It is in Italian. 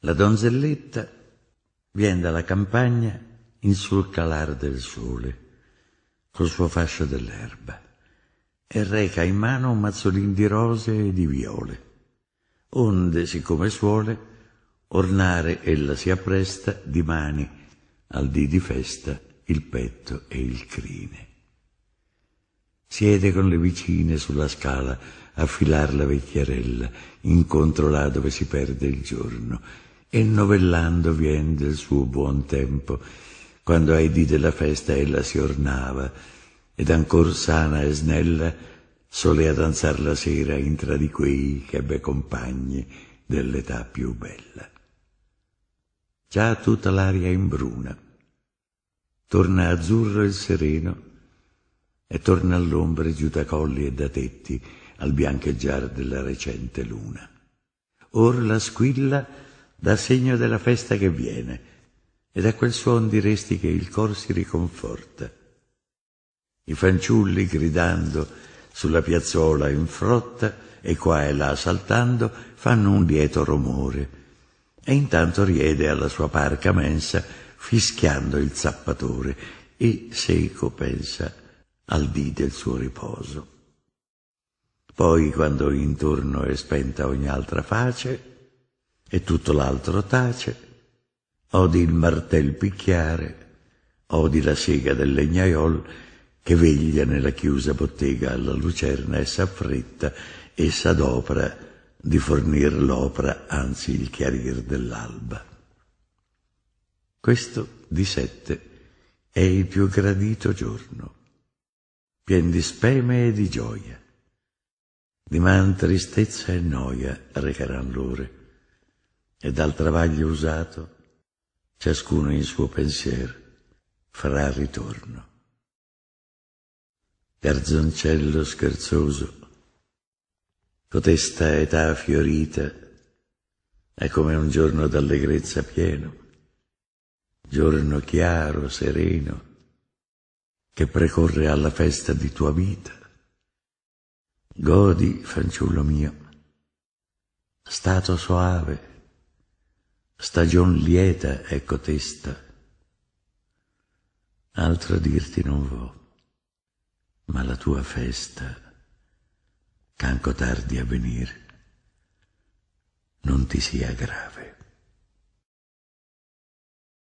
La donzelletta viene dalla campagna in sul calar del sole, col suo fascio dell'erba, e reca in mano un mazzolin di rose e di viole, onde, siccome suole, ornare ella si appresta dimani al dì di festa il petto e il crine. Siede con le vicine sulla scala a filar la vecchiarella, incontro là dove si perde il giorno, e novellando vien del suo buon tempo, quando ai dì della festa ella si ornava, ed ancor sana e snella solea danzar la sera intra di quei che ebbe compagni dell'età più bella. Già tutta l'aria imbruna, torna azzurro il sereno, e torna all'ombra giù da colli e da tetti al biancheggiar della recente luna. Or la squilla dà segno della festa che viene, ed a quel suon diresti che il cor si riconforta. I fanciulli gridando sulla piazzola in frotta e qua e là saltando fanno un lieto rumore, e intanto riede alla sua parca mensa fischiando il zappatore e seco pensa al dì del suo riposo. Poi quando intorno è spenta ogni altra face e tutto l'altro tace, odi il martel picchiare, odi la sega del legnaiol che veglia nella chiusa bottega alla lucerna e s'affretta e s'adopra di fornir l'opra, anzi il chiarir dell'alba. Questo di sette è il più gradito giorno pien di speme e di gioia. Di man tristezza e noia recheranno l'ore, e dal travaglio usato ciascuno in suo pensier farà ritorno. Garzoncello scherzoso, cotesta età fiorita, è come un giorno d'allegrezza pieno, giorno chiaro, sereno, che precorre alla festa di tua vita. Godi, fanciullo mio, stato soave, stagion lieta è cotesta. Ecco Altro dirti non vo, ma la tua festa canco tardi a venire non ti sia grave.